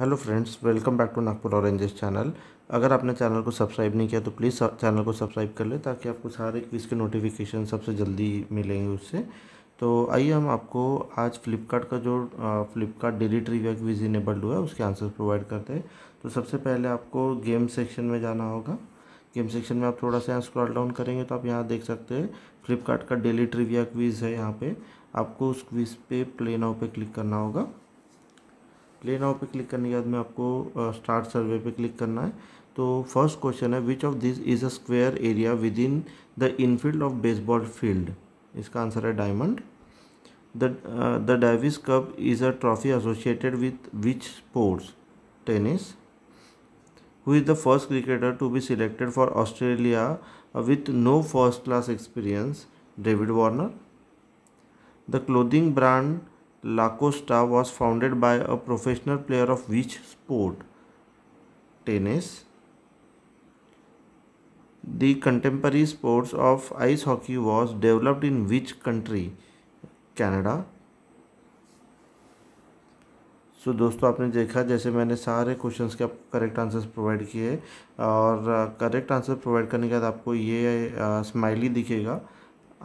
Hello friends welcome back to Nagpur oranges channel अगर आपने channel को सब्सक्राइब नहीं किया तो प्लीज़ चैनल को सब्सक्राइब कर लें ताकि आपको सारे क्विज़ के नोटिफिकेशन सबसे जल्दी मिलेंगे उससे तो आइए हम आपको आज फ्लिपकार्ट का जो Flipkart daily trivia quiz enabled हुआ है उसके आंसर प्रोवाइड करते हैं तो सबसे पहले आपको गेम सेक्शन में जाना होगा गेम सेक्शन में आप थोड़ा सा यहाँ स्क्रॉल डाउन करेंगे तो आप यहाँ देख सकते हैं फ्लिपकार्ट का डेली ट्रिविया क्विज़ है यहाँ पर आपको उस क्विज़ पे प्ले नाउ पे क्लिक करना होगा प्ले नाउ पे क्लिक करने के बाद में आपको स्टार्ट सर्वे पे क्लिक करना है तो फर्स्ट क्वेश्चन है which of this is a square area within the infield of baseball field इसका आंसर है diamond the Davis cup is a trophy associated with which sports tennis who is the first cricketer to be selected for Australia with no first class experience David Warner the clothing brand Lacosta was founded by a professional player of which sport? Tennis. The contemporary sports of ice hockey was developed in which country? Canada. So so, दोस्तों आपने देखा जैसे मैंने सारे questions के आपको correct answers provide किए और करेक्ट आंसर प्रोवाइड करने के बाद आपको ये स्माइली दिखेगा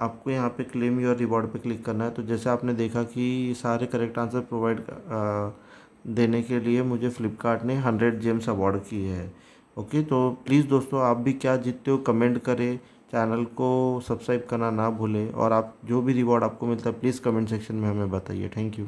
आपको यहाँ पे क्लेम योर रिवॉर्ड पे क्लिक करना है तो जैसे आपने देखा कि सारे करेक्ट आंसर प्रोवाइड देने के लिए मुझे फ्लिपकार्ट ने हंड्रेड जेम्स अवार्ड की है ओके तो प्लीज़ दोस्तों आप भी क्या जीतते हो कमेंट करें चैनल को सब्सक्राइब करना ना भूलें और आप जो भी रिवॉर्ड आपको मिलता है प्लीज़ कमेंट सेक्शन में हमें बताइए थैंक यू